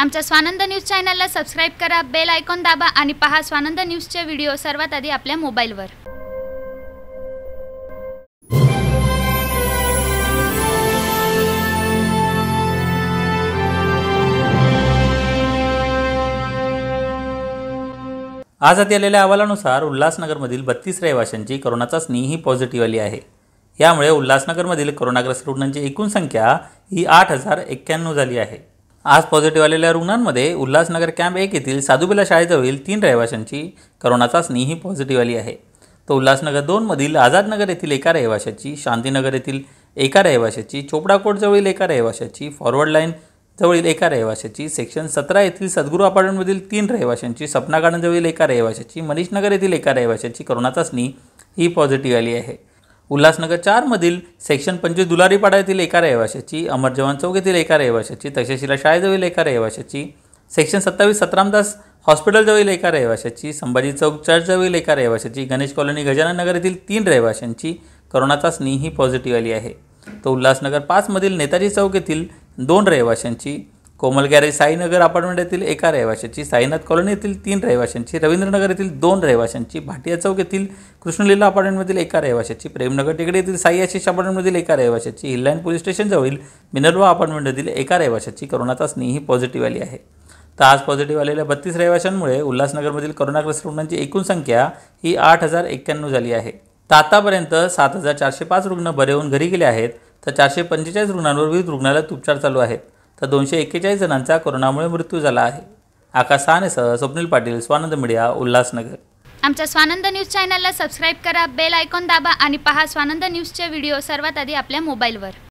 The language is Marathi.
आमच्या स्वानंद न्यूज चॅनलला सबस्क्राईब करा बेल आयकॉन दाबा आणि पहा स्वानंद न्यूजचे व्हिडिओ सर्वात आधी आपल्या मोबाईलवर आज हाती आलेल्या अहवालानुसार उल्हासनगरमधील बत्तीस रहिवाशांची कोरोना चाचणी ही पॉझिटिव्ह आली आहे यामुळे उल्हासनगरमधील कोरोनाग्रस्त रुग्णांची एकूण संख्या ही आठ हजार एक्क्याण्णव झाली आहे आज पॉझिटिव्ह आलेल्या रुग्णांमध्ये उल्हासनगर कॅम्प एक येथील साधुबिला शाळेजवळील तीन रहिवाशांची करोना चाचणी ही पॉझिटिव्ह आली आहे तर उल्हासनगर दोनमधील आझादनगर येथील एका रहिवाशाची शांतीनगर येथील एका रहिवाशाची चोपडाकोटजवळील एका रहिवाशाची फॉरवर्ड लाईन जवळील एका रहिवाशाची सेक्शन सतरा येथील सद्गुरू अपार्टमेंटमधील तीन रहिवाशांची सपना गार्डनजवळील एका रहिवाशाची मनीषनगर येथील एका रहिवाशाची करोना चाचणी ही पॉझिटिव्ह आली आहे उल्हासनगर चारमधील सेक्शन पंचवीस दुलारीपाडा येथील एका रहिवाशाची अमर जवान चौक येथील एका रहिवाशाची तक्षशिला शाळेजवळील एका रहिवाशाची सेक्शन सत्तावीस सतरामदास हॉस्पिटलजवळील एका रहिवाशाची संभाजी चौक चर्चजवळील एका रहिवाशाची गणेश कॉलनी गजानन नगर येथील तीन रहिवाशांची करोना चाचणी ही पॉझिटिव्ह आली आहे तो उल्हासनगर पाचमधील नेताजी चौक येथील दोन रहिवाशांची कोमल गॅरेज साईनगर अपार्टमेंट येथील एका रहिवाशाची साईनाथ कॉलनी येथील तीन रहिवाशांची रवींद्रनगर येथील दोन रहिवाशांची भाटिया चौक येथील कृष्णलीला अपार्टमेंटमधील एका रहिवाशाची प्रेमनगर टेकडी येथील साई आशिष अपार्टमेंटमधील एका रहिवाशाची हिललाईन पोलीस स्टेशनजवळील मिनर्वा अपार्टमेंटमधील एका रहिवाशाची कोरोना चाचणी ही पॉझिटिव्ह आली आहे तर आज पॉझिटिव्ह आलेल्या बत्तीस रहिवाशांमुळे उल्हासनगरमधील कोरोनाग्रस्त रुग्णांची एकूण संख्या ही आठ हजार एक्क्याण्णव झाली आहे तर आतापर्यंत सात हजार चारशे पाच रुग्ण बरे होऊन घरी गेले आहेत तर चारशे पंचेचाळीस रुग्णांवर विविध रुग्णालयात उपचार चालू आहेत तर दोनशे एक्केचाळीस जणांचा कोरोनामुळे मृत्यू झाला आहे आकाश सहानेसह स्वप्नील पाटील स्वानंद मीडिया उल्हासनगर आमच्या स्वानंद न्यूज चॅनलला सबस्क्राईब करा बेल आयकॉन दाबा आणि पहा स्वानंद न्यूजचे व्हिडिओ सर्वात आधी आपल्या मोबाईलवर